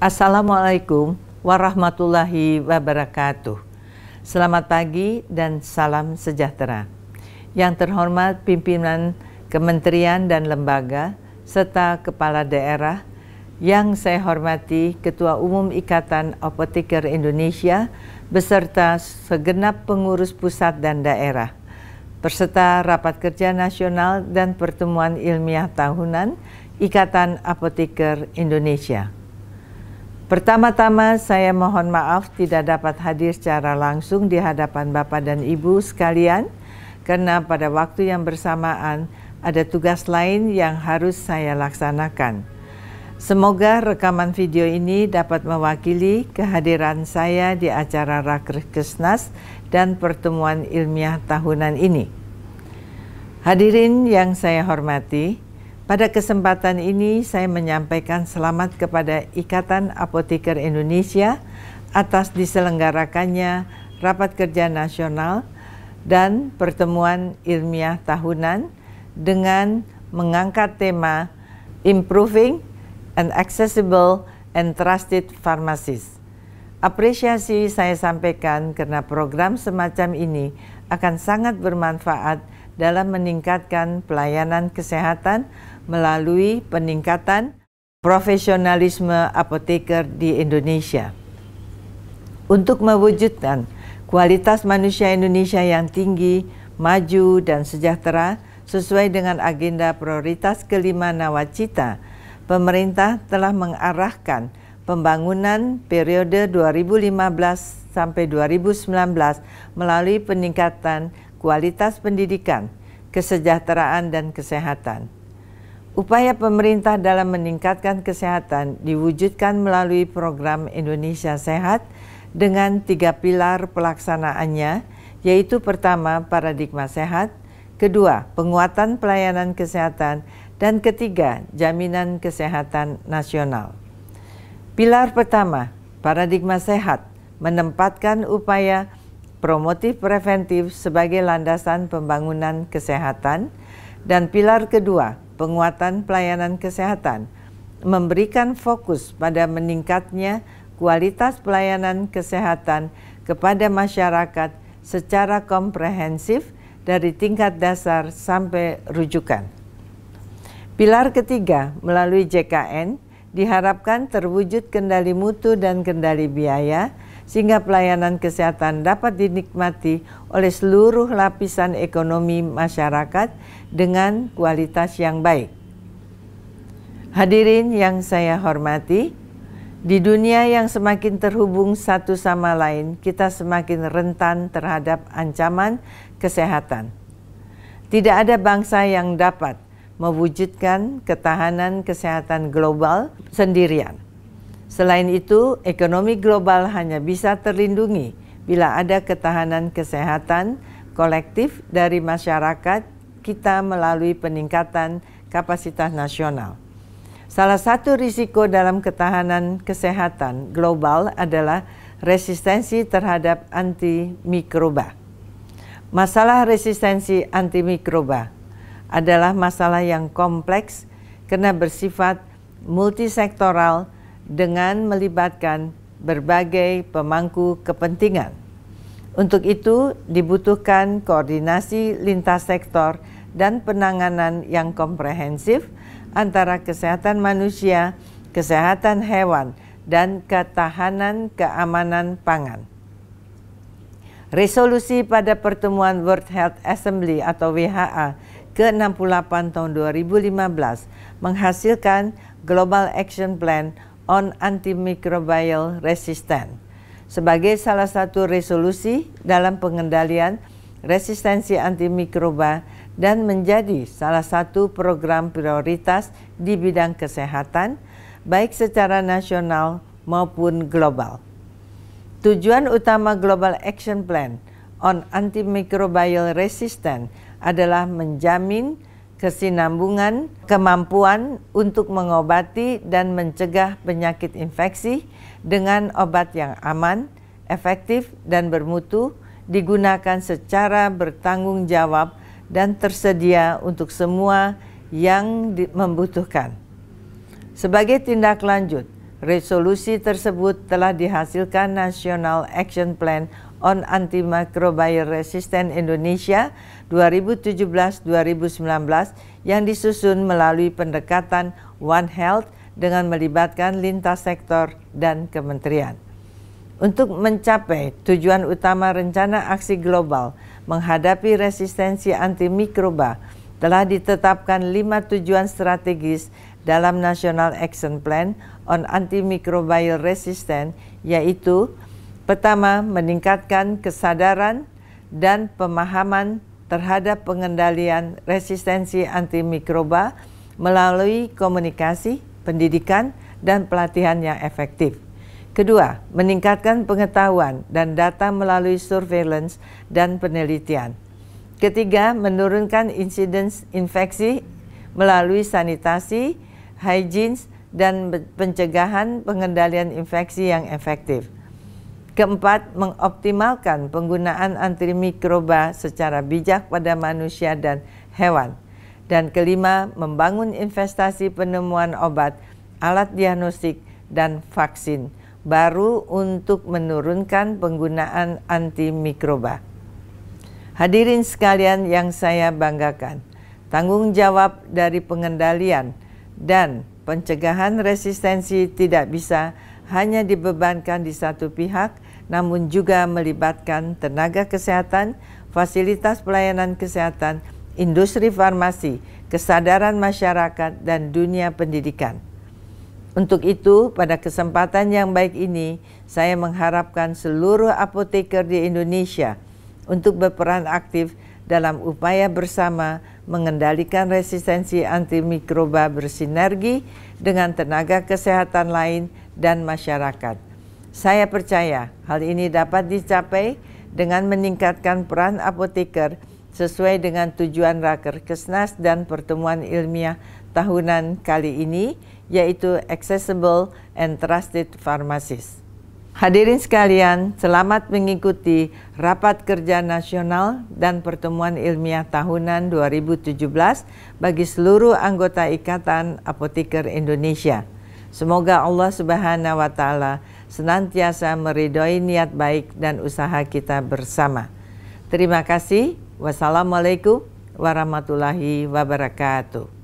Assalamualaikum warahmatullahi wabarakatuh. Selamat pagi dan salam sejahtera. Yang terhormat pimpinan kementerian dan lembaga serta kepala daerah yang saya hormati Ketua Umum Ikatan Apoteker Indonesia beserta segenap pengurus pusat dan daerah, peserta Rapat Kerja Nasional dan Pertemuan Ilmiah Tahunan Ikatan Apoteker Indonesia. Pertama-tama saya mohon maaf tidak dapat hadir secara langsung di hadapan Bapak dan Ibu sekalian karena pada waktu yang bersamaan ada tugas lain yang harus saya laksanakan. Semoga rekaman video ini dapat mewakili kehadiran saya di acara kesnas dan pertemuan ilmiah tahunan ini. Hadirin yang saya hormati, pada kesempatan ini saya menyampaikan selamat kepada Ikatan Apoteker Indonesia atas diselenggarakannya Rapat Kerja Nasional dan Pertemuan Ilmiah Tahunan dengan mengangkat tema Improving an Accessible and Trusted Pharmacies. Apresiasi saya sampaikan karena program semacam ini akan sangat bermanfaat dalam meningkatkan pelayanan kesehatan melalui peningkatan profesionalisme apoteker di Indonesia. Untuk mewujudkan kualitas manusia Indonesia yang tinggi, maju, dan sejahtera sesuai dengan agenda prioritas kelima Nawacita, pemerintah telah mengarahkan pembangunan periode 2015 sampai 2019 melalui peningkatan kualitas pendidikan, kesejahteraan, dan kesehatan. Upaya pemerintah dalam meningkatkan kesehatan diwujudkan melalui program Indonesia Sehat dengan tiga pilar pelaksanaannya, yaitu pertama paradigma sehat, kedua penguatan pelayanan kesehatan, dan ketiga jaminan kesehatan nasional. Pilar pertama, paradigma sehat, menempatkan upaya promotif preventif sebagai landasan pembangunan kesehatan, dan pilar kedua, penguatan pelayanan kesehatan, memberikan fokus pada meningkatnya kualitas pelayanan kesehatan kepada masyarakat secara komprehensif dari tingkat dasar sampai rujukan. Pilar ketiga, melalui JKN, diharapkan terwujud kendali mutu dan kendali biaya sehingga pelayanan kesehatan dapat dinikmati oleh seluruh lapisan ekonomi masyarakat dengan kualitas yang baik. Hadirin yang saya hormati, di dunia yang semakin terhubung satu sama lain, kita semakin rentan terhadap ancaman kesehatan. Tidak ada bangsa yang dapat mewujudkan ketahanan kesehatan global sendirian. Selain itu, ekonomi global hanya bisa terlindungi bila ada ketahanan kesehatan kolektif dari masyarakat kita melalui peningkatan kapasitas nasional. Salah satu risiko dalam ketahanan kesehatan global adalah resistensi terhadap antimikroba. Masalah resistensi antimikroba adalah masalah yang kompleks karena bersifat multisektoral dengan melibatkan berbagai pemangku kepentingan. Untuk itu dibutuhkan koordinasi lintas sektor dan penanganan yang komprehensif antara kesehatan manusia, kesehatan hewan, dan ketahanan keamanan pangan. Resolusi pada pertemuan World Health Assembly atau WHA ke-68 tahun 2015 menghasilkan Global Action Plan on Antimicrobial Resistance sebagai salah satu resolusi dalam pengendalian resistensi antimikroba dan menjadi salah satu program prioritas di bidang kesehatan baik secara nasional maupun global. Tujuan utama Global Action Plan on Antimicrobial Resistance adalah menjamin kesinambungan, kemampuan untuk mengobati dan mencegah penyakit infeksi dengan obat yang aman, efektif, dan bermutu digunakan secara bertanggung jawab dan tersedia untuk semua yang membutuhkan. Sebagai tindak lanjut, resolusi tersebut telah dihasilkan National Action Plan on Antimicrobial resistance Indonesia 2017-2019 yang disusun melalui pendekatan One Health dengan melibatkan lintas sektor dan kementerian. Untuk mencapai tujuan utama rencana aksi global menghadapi resistensi antimikroba telah ditetapkan lima tujuan strategis dalam National Action Plan on Antimicrobial Resistance yaitu Pertama, meningkatkan kesadaran dan pemahaman terhadap pengendalian resistensi antimikroba melalui komunikasi, pendidikan, dan pelatihan yang efektif. Kedua, meningkatkan pengetahuan dan data melalui surveillance dan penelitian. Ketiga, menurunkan insiden infeksi melalui sanitasi, hygiene, dan pencegahan pengendalian infeksi yang efektif. Keempat, mengoptimalkan penggunaan antimikroba secara bijak pada manusia dan hewan. Dan kelima, membangun investasi penemuan obat, alat diagnostik, dan vaksin baru untuk menurunkan penggunaan antimikroba. Hadirin sekalian yang saya banggakan, tanggung jawab dari pengendalian dan pencegahan resistensi tidak bisa hanya dibebankan di satu pihak, namun juga melibatkan tenaga kesehatan, fasilitas pelayanan kesehatan, industri farmasi, kesadaran masyarakat, dan dunia pendidikan. Untuk itu, pada kesempatan yang baik ini, saya mengharapkan seluruh apoteker di Indonesia untuk berperan aktif dalam upaya bersama mengendalikan resistensi antimikroba bersinergi dengan tenaga kesehatan lain dan masyarakat. Saya percaya hal ini dapat dicapai dengan meningkatkan peran apoteker sesuai dengan tujuan Raker Kesnas dan pertemuan ilmiah tahunan kali ini yaitu Accessible and Trusted Pharmacies. Hadirin sekalian, selamat mengikuti Rapat Kerja Nasional dan Pertemuan Ilmiah Tahunan 2017 bagi seluruh anggota Ikatan Apoteker Indonesia. Semoga Allah Subhanahu wa taala senantiasa meridoi niat baik dan usaha kita bersama. Terima kasih. Wassalamualaikum warahmatullahi wabarakatuh.